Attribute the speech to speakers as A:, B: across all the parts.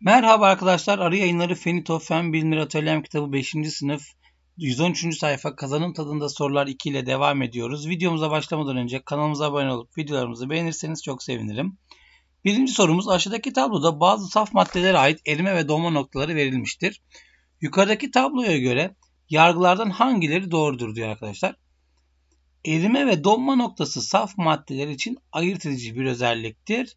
A: Merhaba arkadaşlar. Arı Yayınları Fenito Fen Bilimleri Atölyem kitabı 5. sınıf 113. sayfa kazanım tadında sorular 2 ile devam ediyoruz. Videomuza başlamadan önce kanalımıza abone olup videolarımızı beğenirseniz çok sevinirim. Birinci sorumuz aşağıdaki tabloda bazı saf maddelere ait erime ve donma noktaları verilmiştir. Yukarıdaki tabloya göre yargılardan hangileri doğrudur diyor arkadaşlar. Erime ve donma noktası saf maddeler için ayırt edici bir özelliktir.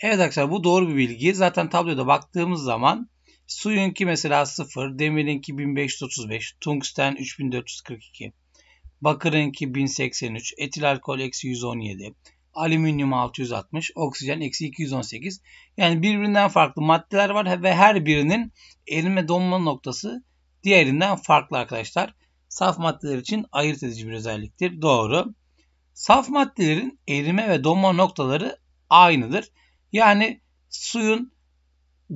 A: Evet arkadaşlar bu doğru bir bilgi. Zaten tabloda baktığımız zaman suyunki mesela 0, demirinki 1535, tungsten 3442, bakırınki 1083, etil alkol eksi 117, alüminyum 660, oksijen eksi 218. Yani birbirinden farklı maddeler var ve her birinin erime donma noktası diğerinden farklı arkadaşlar saf maddeler için ayırt edici bir özelliktir. Doğru. Saf maddelerin erime ve donma noktaları aynıdır. Yani suyun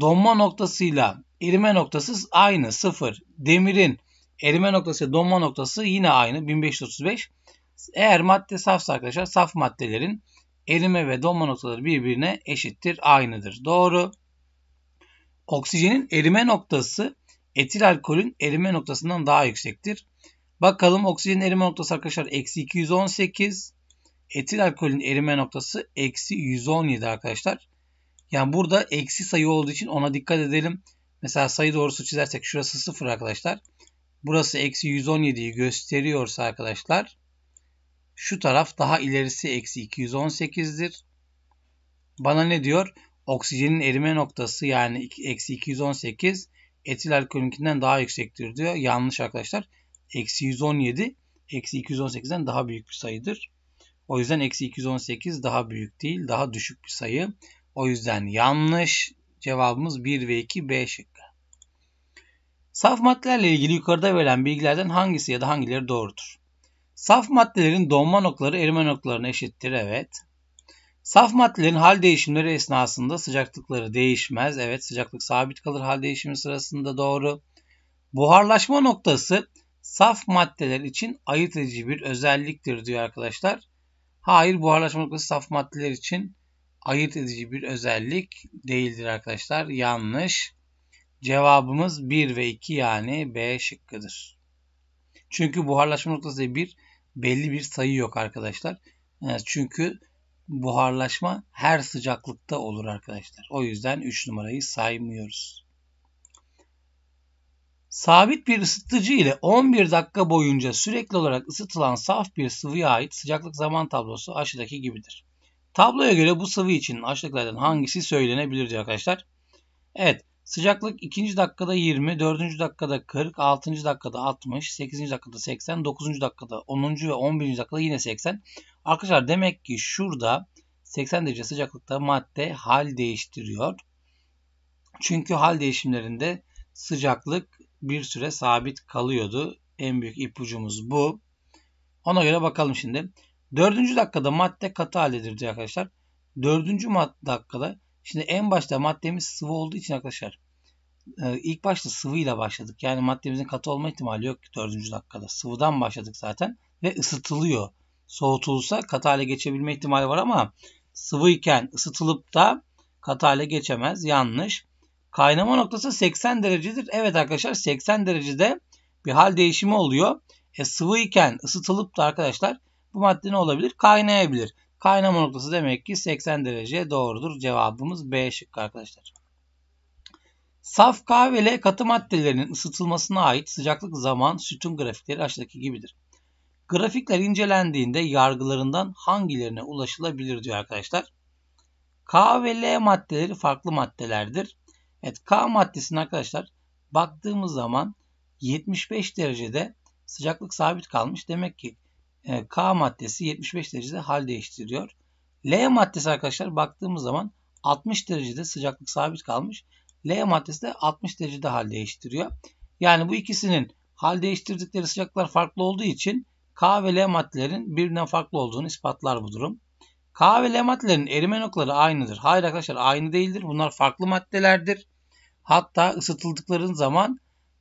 A: donma noktasıyla erime noktası aynı sıfır. Demirin erime noktası donma noktası yine aynı 1535. Eğer madde safsa arkadaşlar saf maddelerin erime ve donma noktaları birbirine eşittir aynıdır. Doğru. Oksijenin erime noktası etil alkolün erime noktasından daha yüksektir. Bakalım oksijen erime noktası arkadaşlar eksi 218. Etil alkolün erime noktası eksi 117 arkadaşlar. Yani burada eksi sayı olduğu için ona dikkat edelim. Mesela sayı doğrusu çizersek şurası 0 arkadaşlar. Burası eksi 117'yi gösteriyorsa arkadaşlar şu taraf daha ilerisi eksi 218'dir. Bana ne diyor? Oksijenin erime noktası yani eksi 218 etil alkolünkinden daha yüksektir diyor. Yanlış arkadaşlar. Eksi 117 eksi 218'den daha büyük bir sayıdır. O yüzden eksi 218 daha büyük değil. Daha düşük bir sayı. O yüzden yanlış. Cevabımız 1 ve 2 B şıkkı. Saf maddelerle ilgili yukarıda verilen bilgilerden hangisi ya da hangileri doğrudur? Saf maddelerin donma noktaları erime noktalarına eşittir. Evet. Saf maddelerin hal değişimleri esnasında sıcaklıkları değişmez. Evet sıcaklık sabit kalır hal değişimi sırasında doğru. Buharlaşma noktası saf maddeler için ayırt edici bir özelliktir diyor arkadaşlar. Hayır buharlaşma noktası saf maddeler için ayırt edici bir özellik değildir arkadaşlar. Yanlış. Cevabımız 1 ve 2 yani B şıkkıdır. Çünkü buharlaşma noktası bir belli bir sayı yok arkadaşlar. Yani ee, çünkü buharlaşma her sıcaklıkta olur arkadaşlar. O yüzden 3 numarayı saymıyoruz. Sabit bir ısıtıcı ile 11 dakika boyunca sürekli olarak ısıtılan saf bir sıvıya ait sıcaklık zaman tablosu aşağıdaki gibidir. Tabloya göre bu sıvı için aşağıdakilerden hangisi söylenebilir diyor arkadaşlar. Evet sıcaklık 2. dakikada 20, 4. dakikada 40, 6. dakikada 60, 8. dakikada 80, 9. dakikada 10. ve 11. dakikada yine 80. Arkadaşlar demek ki şurada 80 derece sıcaklıkta madde hal değiştiriyor. Çünkü hal değişimlerinde sıcaklık bir süre sabit kalıyordu. En büyük ipucumuz bu. Ona göre bakalım şimdi. Dördüncü dakikada madde katı haldedir diyor arkadaşlar. Dördüncü dakikada şimdi en başta maddemiz sıvı olduğu için arkadaşlar e, ilk başta sıvıyla başladık. Yani maddemizin katı olma ihtimali yok dördüncü dakikada. Sıvıdan başladık zaten ve ısıtılıyor soğutulsa katı hale geçebilme ihtimali var ama sıvı iken ısıtılıp da katı hale geçemez. Yanlış. Kaynama noktası 80 derecedir. Evet arkadaşlar 80 derecede bir hal değişimi oluyor. E, sıvı iken ısıtılıp da arkadaşlar bu madde ne olabilir? Kaynayabilir. Kaynama noktası demek ki 80 derece doğrudur. Cevabımız B şıkkı arkadaşlar. Saf kahve ile katı maddelerinin ısıtılmasına ait sıcaklık zaman sütun grafikleri aşağıdaki gibidir. Grafikler incelendiğinde yargılarından hangilerine ulaşılabilir diyor arkadaşlar. K ve L maddeleri farklı maddelerdir. Evet K maddesine arkadaşlar baktığımız zaman 75 derecede sıcaklık sabit kalmış. Demek ki e, K maddesi 75 derecede hal değiştiriyor. L maddesi arkadaşlar baktığımız zaman 60 derecede sıcaklık sabit kalmış. L maddesi de 60 derecede hal değiştiriyor. Yani bu ikisinin hal değiştirdikleri sıcaklıklar farklı olduğu için K ve L maddelerin birbirinden farklı olduğunu ispatlar bu durum. K ve L maddelerin erime noktaları aynıdır. Hayır arkadaşlar aynı değildir. Bunlar farklı maddelerdir. Hatta ısıtıldıkların zaman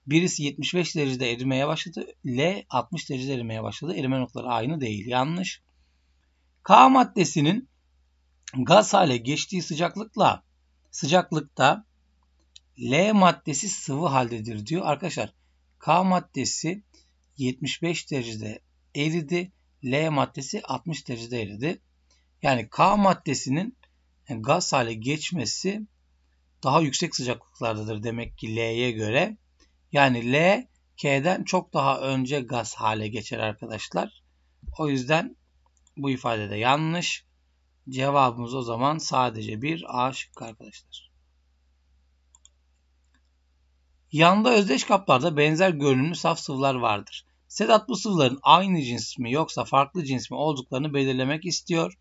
A: birisi 75 derecede erimeye başladı. L 60 derecede erimeye başladı. Erime noktaları aynı değil. Yanlış. K maddesinin gaz hale geçtiği sıcaklıkla sıcaklıkta L maddesi sıvı haldedir diyor. Arkadaşlar K maddesi 75 derecede eridi. L maddesi 60 derecede eridi. Yani K maddesinin gaz hale geçmesi daha yüksek sıcaklıklardadır demek ki L'ye göre. Yani L K'den çok daha önce gaz hale geçer arkadaşlar. O yüzden bu ifade de yanlış. Cevabımız o zaman sadece bir A şıkkı arkadaşlar. Yanda özdeş kaplarda benzer görünümlü saf sıvılar vardır. Sedat bu sıvıların aynı cins mi yoksa farklı cins mi olduklarını belirlemek istiyor.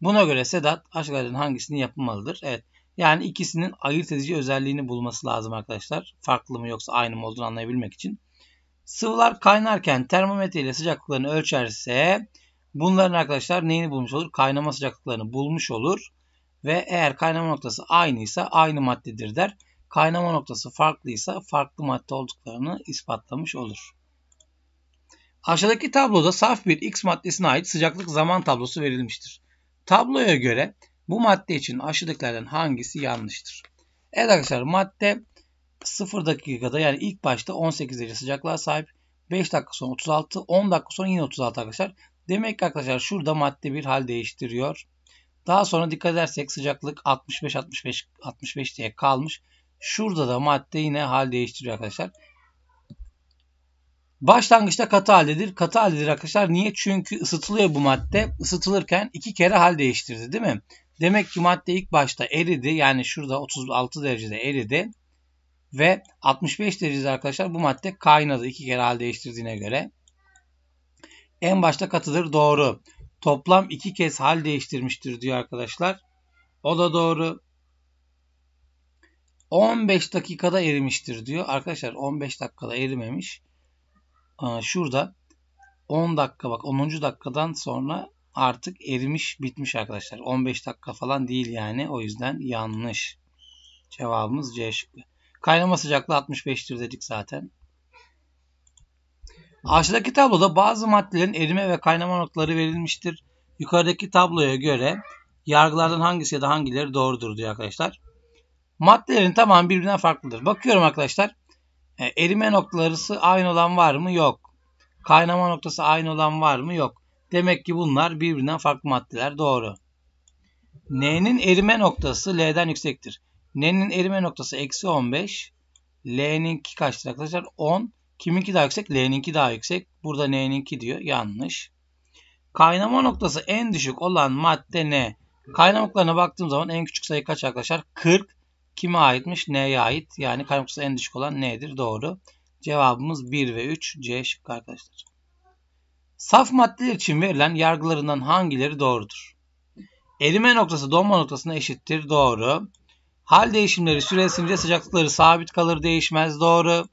A: Buna göre Sedat aşağıdakilerin hangisini yapmalıdır? Evet. Yani ikisinin ayırt edici özelliğini bulması lazım arkadaşlar. Farklı mı yoksa aynı mı olduğunu anlayabilmek için. Sıvılar kaynarken termometre ile sıcaklıklarını ölçerse bunların arkadaşlar neyini bulmuş olur? Kaynama sıcaklıklarını bulmuş olur. Ve eğer kaynama noktası aynıysa aynı maddedir der. Kaynama noktası farklıysa farklı madde olduklarını ispatlamış olur. Aşağıdaki tabloda saf bir X maddesine ait sıcaklık zaman tablosu verilmiştir. Tabloya göre bu madde için aşağıdakilerden hangisi yanlıştır? Evet arkadaşlar madde 0 dakikada yani ilk başta 18 derece sıcaklığa sahip. 5 dakika sonra 36, 10 dakika sonra yine 36 arkadaşlar. Demek ki arkadaşlar şurada madde bir hal değiştiriyor. Daha sonra dikkat edersek sıcaklık 65 65 65 diye kalmış. Şurada da madde yine hal değiştiriyor arkadaşlar. Başlangıçta katı haldedir. Katı haldedir arkadaşlar. Niye? Çünkü ısıtılıyor bu madde. Isıtılırken iki kere hal değiştirdi değil mi? Demek ki madde ilk başta eridi. Yani şurada 36 derecede eridi. Ve 65 derecede arkadaşlar bu madde kaynadı. iki kere hal değiştirdiğine göre. En başta katıdır. Doğru. Toplam iki kez hal değiştirmiştir diyor arkadaşlar. O da doğru. 15 dakikada erimiştir diyor. Arkadaşlar 15 dakikada erimemiş. Ee, şurada 10 dakika bak 10. dakikadan sonra artık erimiş bitmiş arkadaşlar. 15 dakika falan değil yani. O yüzden yanlış. Cevabımız C şıkkı. Kaynama sıcaklığı 65'tir dedik zaten. Aşağıdaki tabloda bazı maddelerin erime ve kaynama noktaları verilmiştir. Yukarıdaki tabloya göre yargılardan hangisi ya da hangileri doğrudur diyor arkadaşlar. Maddelerin tamamı birbirinden farklıdır. Bakıyorum arkadaşlar. E, erime noktaları aynı olan var mı? Yok. Kaynama noktası aynı olan var mı? Yok. Demek ki bunlar birbirinden farklı maddeler. Doğru. N'nin erime noktası L'den yüksektir. N'nin erime noktası eksi 15. L'ninki kaçtır arkadaşlar? 10. Kiminki daha yüksek? L'ninki daha yüksek. Burada N'ninki diyor. Yanlış. Kaynama noktası en düşük olan madde ne? Kaynamaklarına baktığım zaman en küçük sayı kaç arkadaşlar? 40. Kime aitmiş? neye ait. Yani kare en düşük olan nedir? Doğru. Cevabımız 1 ve 3 C şıkkı arkadaşlar. Saf maddeler için verilen yargılarından hangileri doğrudur? Erime noktası donma noktasına eşittir. Doğru. Hal değişimleri süresince sıcaklıkları sabit kalır değişmez. Doğru.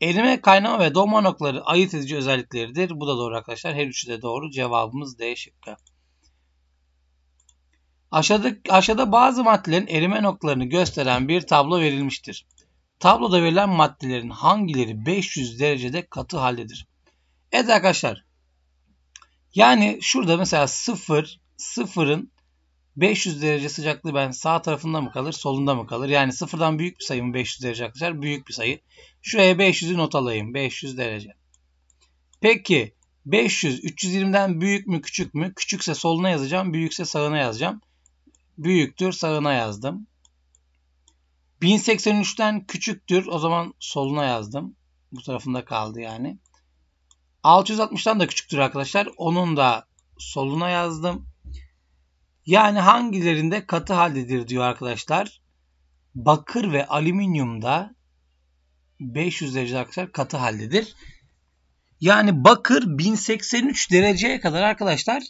A: Erime, kaynama ve donma noktaları ayırt edici özellikleridir. Bu da doğru arkadaşlar. Her üçü de doğru. Cevabımız D şıkkı. Aşağıda, aşağıda bazı maddelerin erime noktalarını gösteren bir tablo verilmiştir. Tabloda verilen maddelerin hangileri 500 derecede katı haldedir? Evet arkadaşlar. Yani şurada mesela 0, 0'ın 500 derece sıcaklığı ben sağ tarafında mı kalır, solunda mı kalır? Yani sıfırdan büyük bir sayı mı 500 derece arkadaşlar? Büyük bir sayı. Şuraya 500'ü not alayım. 500 derece. Peki 500 320'den büyük mü küçük mü? Küçükse soluna yazacağım, büyükse sağına yazacağım büyüktür sağına yazdım. 1083'ten küçüktür o zaman soluna yazdım. Bu tarafında kaldı yani. 660'tan da küçüktür arkadaşlar. Onun da soluna yazdım. Yani hangilerinde katı haldedir diyor arkadaşlar. Bakır ve alüminyumda 500 derece arkadaşlar katı haldedir. Yani bakır 1083 dereceye kadar arkadaşlar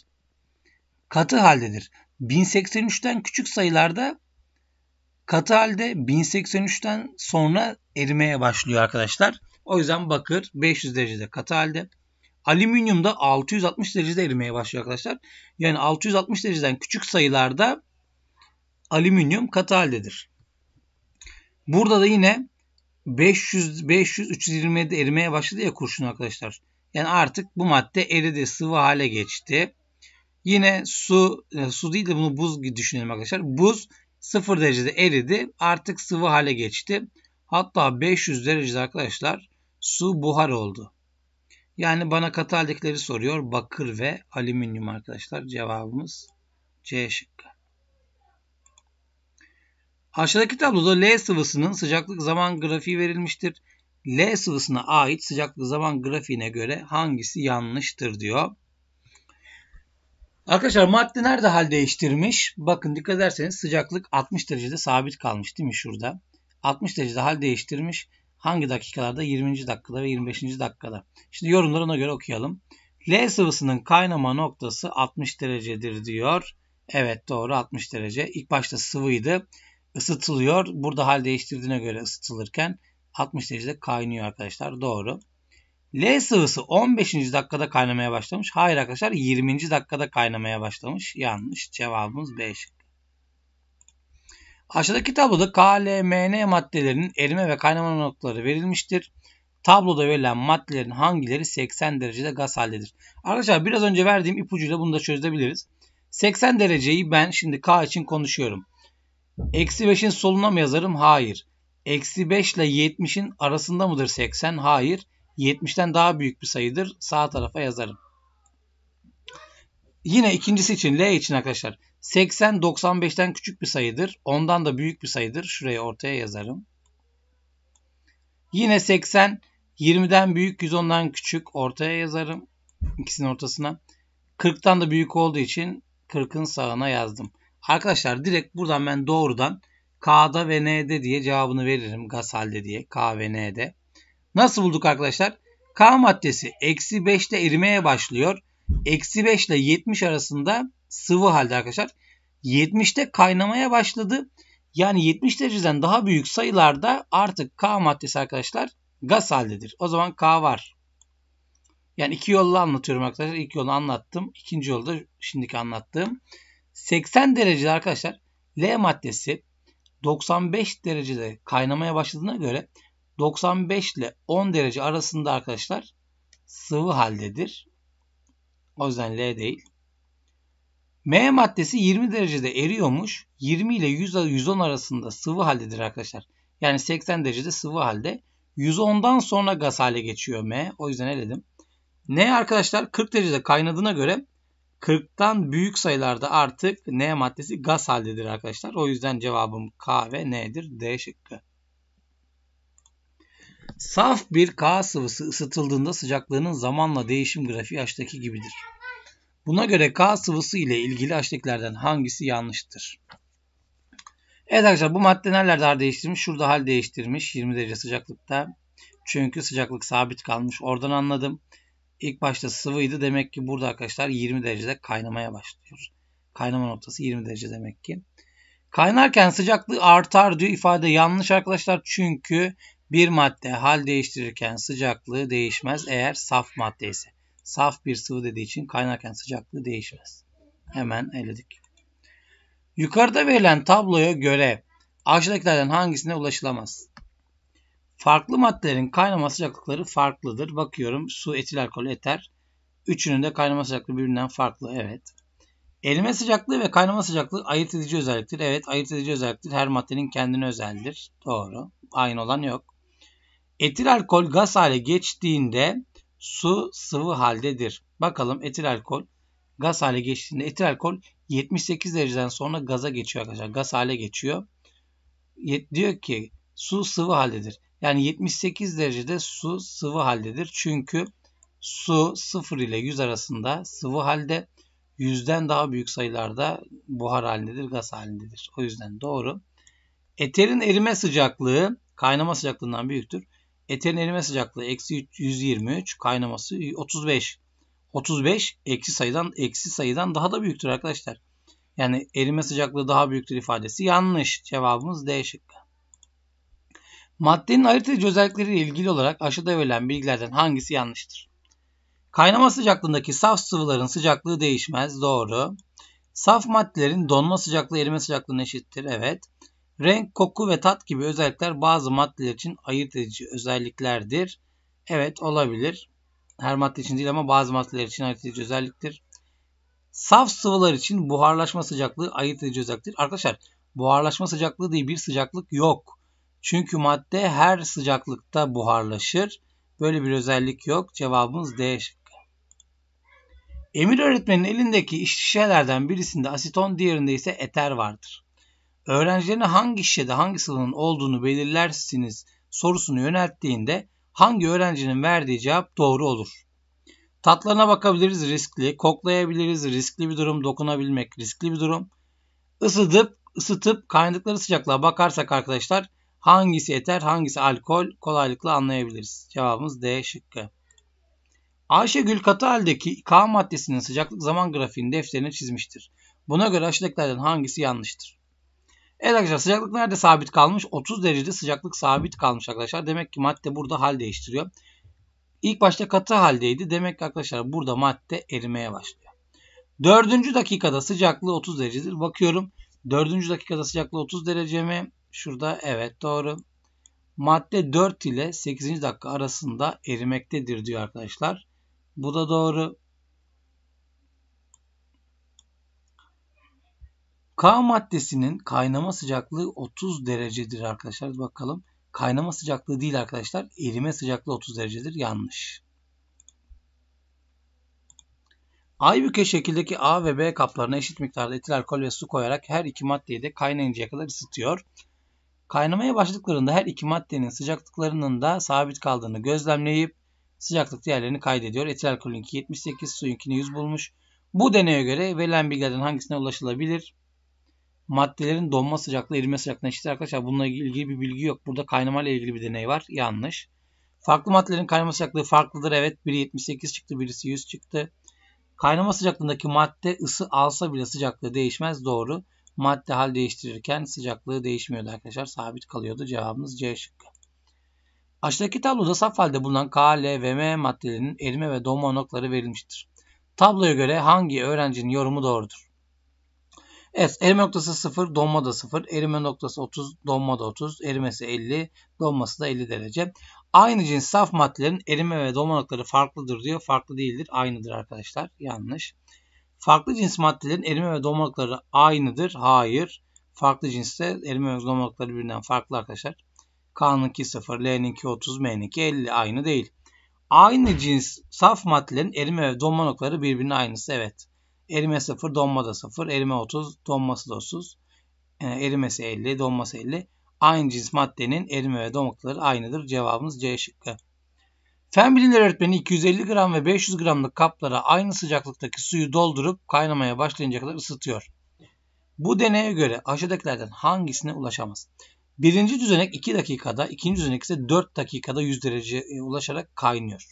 A: katı haldedir. 1083'ten küçük sayılarda katı halde 1083'ten sonra erimeye başlıyor arkadaşlar. O yüzden bakır 500 derecede katı halde. Alüminyum da 660 derecede erimeye başlıyor arkadaşlar. Yani 660 dereceden küçük sayılarda alüminyum katı haldedir. Burada da yine 500 500 320de erimeye başladı ya kurşun arkadaşlar. Yani artık bu madde eridi, sıvı hale geçti. Yine su, e, su değil de bunu buz gibi düşünelim arkadaşlar. Buz 0 derecede eridi. Artık sıvı hale geçti. Hatta 500 derecede arkadaşlar su buhar oldu. Yani bana katı haldekileri soruyor. Bakır ve alüminyum arkadaşlar. Cevabımız C şıkkı. Aşağıdaki tabloda L sıvısının sıcaklık zaman grafiği verilmiştir. L sıvısına ait sıcaklık zaman grafiğine göre hangisi yanlıştır diyor. Arkadaşlar madde nerede hal değiştirmiş? Bakın dikkat ederseniz sıcaklık 60 derecede sabit kalmış değil mi şurada? 60 derecede hal değiştirmiş. Hangi dakikalarda? 20. dakikada ve 25. dakikada. Şimdi yorumlarına göre okuyalım. L sıvısının kaynama noktası 60 derecedir diyor. Evet doğru 60 derece. İlk başta sıvıydı. Isıtılıyor. Burada hal değiştirdiğine göre ısıtılırken 60 derecede kaynıyor arkadaşlar. Doğru. L sıvısı 15. dakikada kaynamaya başlamış. Hayır arkadaşlar 20. dakikada kaynamaya başlamış. Yanlış. Cevabımız B şıkkı. Aşağıdaki tabloda K, L, M, N maddelerinin erime ve kaynama noktaları verilmiştir. Tabloda verilen maddelerin hangileri 80 derecede gaz haldedir? Arkadaşlar biraz önce verdiğim ipucuyla bunu da çözebiliriz. 80 dereceyi ben şimdi K için konuşuyorum. Eksi 5'in soluna mı yazarım? Hayır. Eksi 5 ile 70'in arasında mıdır 80? Hayır. 70'ten daha büyük bir sayıdır. Sağ tarafa yazarım. Yine ikincisi için L için arkadaşlar 80 95'ten küçük bir sayıdır. Ondan da büyük bir sayıdır. Şuraya ortaya yazarım. Yine 80 20'den büyük 110'dan küçük ortaya yazarım. İkisinin ortasına. 40'tan da büyük olduğu için 40'ın sağına yazdım. Arkadaşlar direkt buradan ben doğrudan K'da ve N'de diye cevabını veririm. Gaz halde diye K ve N'de. Nasıl bulduk arkadaşlar? K maddesi eksi 5'te erimeye başlıyor. Eksi 5 ile 70 arasında sıvı halde arkadaşlar. 70'te kaynamaya başladı. Yani 70 dereceden daha büyük sayılarda artık K maddesi arkadaşlar gaz haldedir. O zaman K var. Yani iki yolla anlatıyorum arkadaşlar. İlk yolu anlattım. İkinci da şimdiki anlattığım. 80 derecede arkadaşlar L maddesi 95 derecede kaynamaya başladığına göre 95 ile 10 derece arasında arkadaşlar sıvı haldedir. O yüzden L değil. M maddesi 20 derecede eriyormuş. 20 ile 110 arasında sıvı haldedir arkadaşlar. Yani 80 derecede sıvı halde. 110'dan sonra gaz hale geçiyor M. O yüzden eledim. N arkadaşlar 40 derecede kaynadığına göre 40'tan büyük sayılarda artık N maddesi gaz haldedir arkadaşlar. O yüzden cevabım K ve N'dir. D şıkkı. Saf bir K sıvısı ısıtıldığında sıcaklığının zamanla değişim grafiği H'taki gibidir. Buna göre K sıvısı ile ilgili H'tekilerden hangisi yanlıştır? Evet arkadaşlar bu madde nerelerde hal değiştirmiş? Şurada hal değiştirmiş 20 derece sıcaklıkta. Çünkü sıcaklık sabit kalmış. Oradan anladım. İlk başta sıvıydı. Demek ki burada arkadaşlar 20 derecede kaynamaya başlıyor. Kaynama noktası 20 derece demek ki. Kaynarken sıcaklığı artar diyor ifade yanlış arkadaşlar. Çünkü bir madde hal değiştirirken sıcaklığı değişmez eğer saf madde ise. Saf bir sıvı dediği için kaynarken sıcaklığı değişmez. Hemen eledik. Yukarıda verilen tabloya göre aşağıdakilerden hangisine ulaşılamaz? Farklı maddelerin kaynama sıcaklıkları farklıdır. Bakıyorum su, etil alkol, eter. Üçünün de kaynama sıcaklığı birbirinden farklı. Evet. Erime sıcaklığı ve kaynama sıcaklığı ayırt edici özelliktir. Evet ayırt edici özelliktir. Her maddenin kendine özeldir. Doğru. Aynı olan yok. Etil alkol gaz hale geçtiğinde su sıvı haldedir. Bakalım etil alkol gaz hale geçtiğinde etil alkol 78 dereceden sonra gaza geçiyor arkadaşlar. Gaz hale geçiyor. Diyor ki su sıvı haldedir. Yani 78 derecede su sıvı haldedir. Çünkü su 0 ile 100 arasında sıvı halde. 100'den daha büyük sayılarda buhar halindedir, gaz halindedir. O yüzden doğru. Eterin erime sıcaklığı kaynama sıcaklığından büyüktür. Eterin erime sıcaklığı eksi 123, kaynaması 35. 35 eksi sayıdan eksi sayıdan daha da büyüktür arkadaşlar. Yani erime sıcaklığı daha büyüktür ifadesi yanlış. Cevabımız D şıkkı. Maddenin ayırt edici ile ilgili olarak aşağıda verilen bilgilerden hangisi yanlıştır? Kaynama sıcaklığındaki saf sıvıların sıcaklığı değişmez. Doğru. Saf maddelerin donma sıcaklığı erime sıcaklığına eşittir. Evet. Renk, koku ve tat gibi özellikler bazı maddeler için ayırt edici özelliklerdir. Evet olabilir. Her madde için değil ama bazı maddeler için ayırt edici özelliktir. Saf sıvılar için buharlaşma sıcaklığı ayırt edici özelliktir. Arkadaşlar buharlaşma sıcaklığı diye bir sıcaklık yok. Çünkü madde her sıcaklıkta buharlaşır. Böyle bir özellik yok. Cevabımız D şıkkı. Emir öğretmenin elindeki şişelerden birisinde aseton diğerinde ise eter vardır öğrencilerine hangi şişede hangi sıvının olduğunu belirlersiniz sorusunu yönelttiğinde hangi öğrencinin verdiği cevap doğru olur. Tatlarına bakabiliriz riskli, koklayabiliriz riskli bir durum, dokunabilmek riskli bir durum. Isıtıp, ısıtıp kaynadıkları sıcaklığa bakarsak arkadaşlar hangisi eter, hangisi alkol kolaylıkla anlayabiliriz. Cevabımız D şıkkı. Ayşegül katı haldeki K maddesinin sıcaklık zaman grafiğini defterine çizmiştir. Buna göre aşağıdakilerden hangisi yanlıştır? Evet arkadaşlar sıcaklık nerede sabit kalmış? 30 derecede sıcaklık sabit kalmış arkadaşlar. Demek ki madde burada hal değiştiriyor. İlk başta katı haldeydi. Demek ki arkadaşlar burada madde erimeye başlıyor. 4. dakikada sıcaklığı 30 derecedir. Bakıyorum. 4. dakikada sıcaklığı 30 derece mi? Şurada evet doğru. Madde 4 ile 8. dakika arasında erimektedir diyor arkadaşlar. Bu da doğru. K maddesinin kaynama sıcaklığı 30 derecedir arkadaşlar. Bakalım. Kaynama sıcaklığı değil arkadaşlar. Erime sıcaklığı 30 derecedir. Yanlış. Aybüke şekildeki A ve B kaplarına eşit miktarda etil alkol ve su koyarak her iki maddeyi de kaynayıncaya kadar ısıtıyor. Kaynamaya başladıklarında her iki maddenin sıcaklıklarının da sabit kaldığını gözlemleyip sıcaklık değerlerini kaydediyor. Etil alkolünki 78, suyunkini 100 bulmuş. Bu deneye göre verilen bilgilerden hangisine ulaşılabilir? Maddelerin donma sıcaklığı, erime sıcaklığına eşittir arkadaşlar. Bununla ilgili bir bilgi yok. Burada kaynama ile ilgili bir deney var. Yanlış. Farklı maddelerin kaynama sıcaklığı farklıdır. Evet biri 78 çıktı, birisi 100 çıktı. Kaynama sıcaklığındaki madde ısı alsa bile sıcaklığı değişmez. Doğru. Madde hal değiştirirken sıcaklığı değişmiyordu arkadaşlar. Sabit kalıyordu. Cevabımız C şıkkı. Aşağıdaki tabloda saf halde bulunan K, L ve M maddelerinin erime ve donma noktaları verilmiştir. Tabloya göre hangi öğrencinin yorumu doğrudur? Evet erime noktası 0 donma da 0. Erime noktası 30 donma da 30. Erimesi 50 donması da 50 derece. Aynı cins saf maddelerin erime ve donma noktaları farklıdır diyor. Farklı değildir aynıdır arkadaşlar. Yanlış. Farklı cins maddelerin erime ve donma noktaları aynıdır. Hayır. Farklı cinste erime ve donma noktaları birbirinden farklı arkadaşlar. K'nınki 0, L'ninki 30, M'ninki 50 aynı değil. Aynı cins saf maddelerin erime ve donma noktaları birbirine aynısı evet. Erime 0, donma da 0, erime 30, donması da 30, yani ee, erimesi 50, donması 50. Aynı cins maddenin erime ve donmaları aynıdır. Cevabımız C şıkkı. Fen bilimler Öğretmeni 250 gram ve 500 gramlık kaplara aynı sıcaklıktaki suyu doldurup kaynamaya başlayınca kadar ısıtıyor. Bu deneye göre aşağıdakilerden hangisine ulaşamaz? Birinci düzenek 2 dakikada, ikinci düzenek ise 4 dakikada 100 dereceye ulaşarak kaynıyor.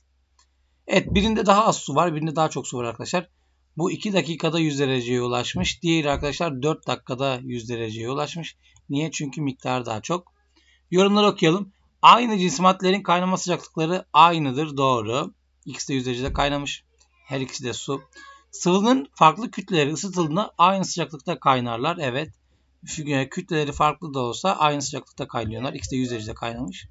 A: Evet birinde daha az su var, birinde daha çok su var arkadaşlar. Bu 2 dakikada 100 dereceye ulaşmış. Diğeri arkadaşlar 4 dakikada 100 dereceye ulaşmış. Niye? Çünkü miktar daha çok. Yorumları okuyalım. Aynı cins maddelerin kaynama sıcaklıkları aynıdır. Doğru. İkisi de 100 derecede kaynamış. Her ikisi de su. Sıvının farklı kütleleri ısıtıldığında aynı sıcaklıkta kaynarlar. Evet. Çünkü Kütleleri farklı da olsa aynı sıcaklıkta kaynıyorlar. İkisi de 100 derecede kaynamış.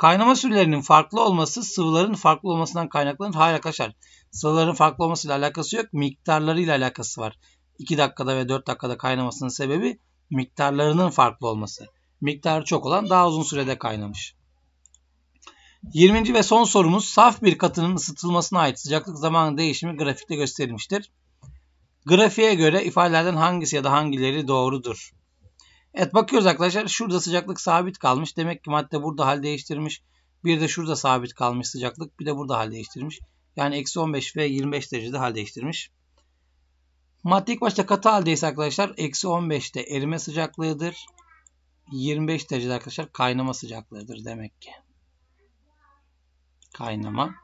A: Kaynama sürelerinin farklı olması sıvıların farklı olmasından kaynaklanır. Hayır arkadaşlar sıvıların farklı olmasıyla alakası yok. Miktarlarıyla alakası var. 2 dakikada ve 4 dakikada kaynamasının sebebi miktarlarının farklı olması. Miktarı çok olan daha uzun sürede kaynamış. 20. ve son sorumuz saf bir katının ısıtılmasına ait sıcaklık zaman değişimi grafikte gösterilmiştir. Grafiğe göre ifadelerden hangisi ya da hangileri doğrudur? Evet bakıyoruz arkadaşlar. Şurada sıcaklık sabit kalmış. Demek ki madde burada hal değiştirmiş. Bir de şurada sabit kalmış sıcaklık. Bir de burada hal değiştirmiş. Yani eksi 15 ve 25 derecede hal değiştirmiş. Madde ilk başta katı haldeyse arkadaşlar eksi 15'te erime sıcaklığıdır. 25 derecede arkadaşlar kaynama sıcaklığıdır demek ki. Kaynama.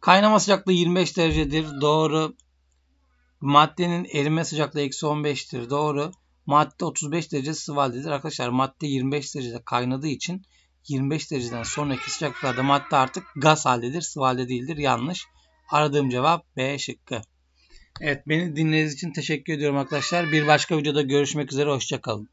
A: Kaynama sıcaklığı 25 derecedir. Doğru. Maddenin erime sıcaklığı eksi 15'tir. Doğru. Madde 35 derece sıvı haldedir. Arkadaşlar madde 25 derecede kaynadığı için 25 dereceden sonraki sıcaklıklarda madde artık gaz haldedir. Sıvı halde değildir. Yanlış. Aradığım cevap B şıkkı. Evet beni dinlediğiniz için teşekkür ediyorum arkadaşlar. Bir başka videoda görüşmek üzere. Hoşçakalın.